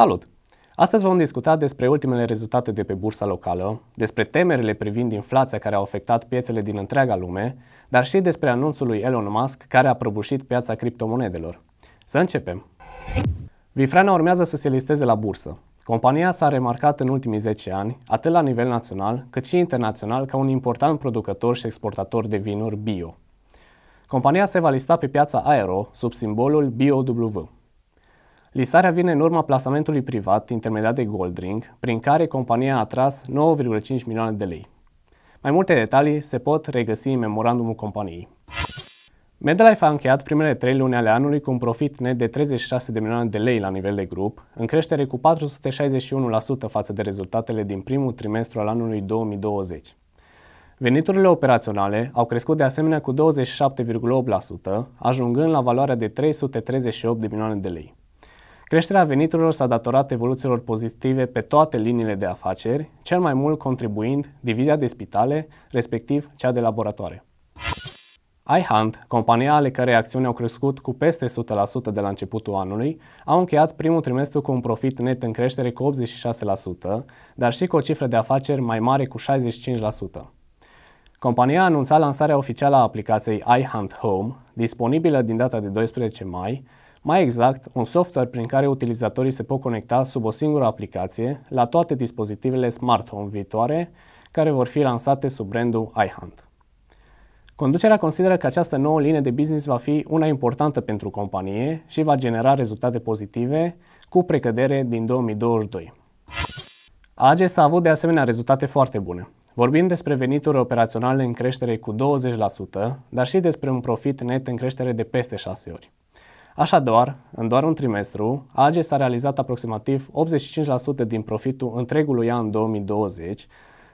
Salut! Astăzi vom discuta despre ultimele rezultate de pe bursa locală, despre temerile privind inflația care au afectat piețele din întreaga lume, dar și despre anunțul lui Elon Musk care a prăbușit piața criptomonedelor. Să începem! Vifrana urmează să se listeze la bursă. Compania s-a remarcat în ultimii 10 ani, atât la nivel național, cât și internațional, ca un important producător și exportator de vinuri bio. Compania se va lista pe piața Aero sub simbolul BOW. Listarea vine în urma plasamentului privat intermediat de Goldring, prin care compania a atras 9,5 milioane de lei. Mai multe detalii se pot regăsi în memorandumul companiei. Medlife a încheiat primele trei luni ale anului cu un profit net de 36 de milioane de lei la nivel de grup, în creștere cu 461% față de rezultatele din primul trimestru al anului 2020. Veniturile operaționale au crescut de asemenea cu 27,8%, ajungând la valoarea de 338 de milioane de lei. Creșterea veniturilor s-a datorat evoluțiilor pozitive pe toate liniile de afaceri, cel mai mult contribuind divizia de spitale, respectiv cea de laboratoare. iHunt, compania ale cărei acțiuni au crescut cu peste 100% de la începutul anului, au încheiat primul trimestru cu un profit net în creștere cu 86%, dar și cu o cifră de afaceri mai mare cu 65%. Compania a anunțat lansarea oficială a aplicației iHunt Home, disponibilă din data de 12 mai, mai exact, un software prin care utilizatorii se pot conecta sub o singură aplicație la toate dispozitivele smart home viitoare care vor fi lansate sub brandul iHunt. Conducerea consideră că această nouă linie de business va fi una importantă pentru companie și va genera rezultate pozitive cu precădere din 2022. AG s-a avut de asemenea rezultate foarte bune. Vorbim despre venituri operaționale în creștere cu 20%, dar și despre un profit net în creștere de peste 6 ori. Așadar, în doar un trimestru, AGE s-a realizat aproximativ 85% din profitul întregului an 2020,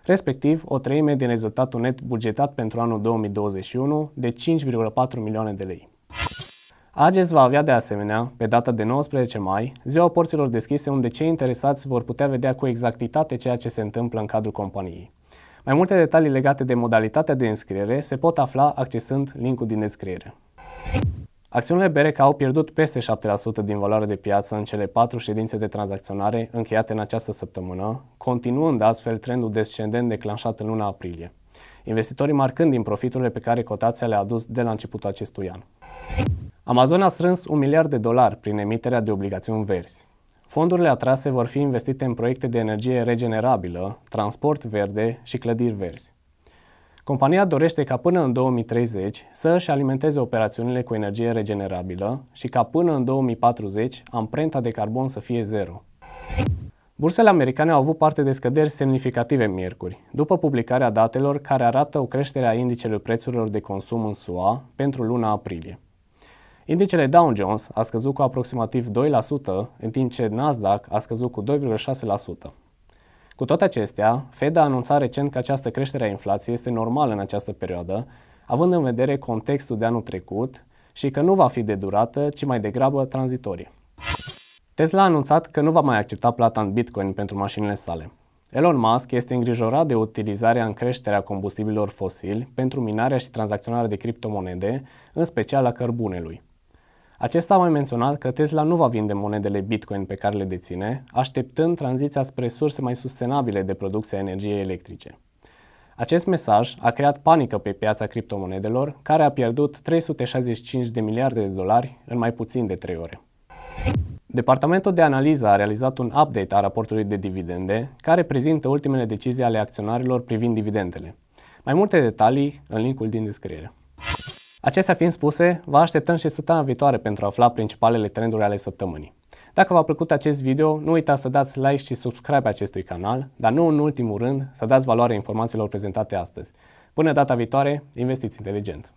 respectiv o treime din rezultatul net bugetat pentru anul 2021 de 5,4 milioane de lei. AGES va avea de asemenea, pe data de 19 mai, ziua porților deschise unde cei interesați vor putea vedea cu exactitate ceea ce se întâmplă în cadrul companiei. Mai multe detalii legate de modalitatea de înscriere se pot afla accesând linkul din descriere. Acțiunile BRK au pierdut peste 7% din valoarea de piață în cele patru ședințe de tranzacționare încheiate în această săptămână, continuând astfel trendul descendent declanșat în luna aprilie, investitorii marcând din profiturile pe care cotația le-a adus de la începutul acestui an. Amazon a strâns un miliard de dolari prin emiterea de obligațiuni verzi. Fondurile atrase vor fi investite în proiecte de energie regenerabilă, transport verde și clădiri verzi. Compania dorește ca până în 2030 să își alimenteze operațiunile cu energie regenerabilă și ca până în 2040 amprenta de carbon să fie zero. Bursele americane au avut parte de scăderi semnificative miercuri, după publicarea datelor care arată o creștere a indicelor prețurilor de consum în SUA pentru luna aprilie. Indicele Dow Jones a scăzut cu aproximativ 2%, în timp ce Nasdaq a scăzut cu 2,6%. Cu toate acestea, Fed a anunțat recent că această creștere a inflației este normală în această perioadă, având în vedere contextul de anul trecut și că nu va fi de durată, ci mai degrabă tranzitorie. Tesla a anunțat că nu va mai accepta plata în Bitcoin pentru mașinile sale. Elon Musk este îngrijorat de utilizarea în creșterea combustibilor fosili pentru minarea și tranzacționarea de criptomonede, în special a cărbunelui. Acesta a mai menționat că Tesla nu va vinde monedele Bitcoin pe care le deține, așteptând tranziția spre surse mai sustenabile de producție a energiei electrice. Acest mesaj a creat panică pe piața criptomonedelor, care a pierdut 365 de miliarde de dolari în mai puțin de 3 ore. Departamentul de analiză a realizat un update a raportului de dividende, care prezintă ultimele decizii ale acționarilor privind dividendele. Mai multe detalii în linkul din descriere. Acestea fiind spuse, vă așteptăm și săptămâna viitoare pentru a afla principalele trenduri ale săptămânii. Dacă v-a plăcut acest video, nu uitați să dați like și subscribe acestui canal, dar nu în ultimul rând să dați valoare informațiilor prezentate astăzi. Până data viitoare, investiți inteligent!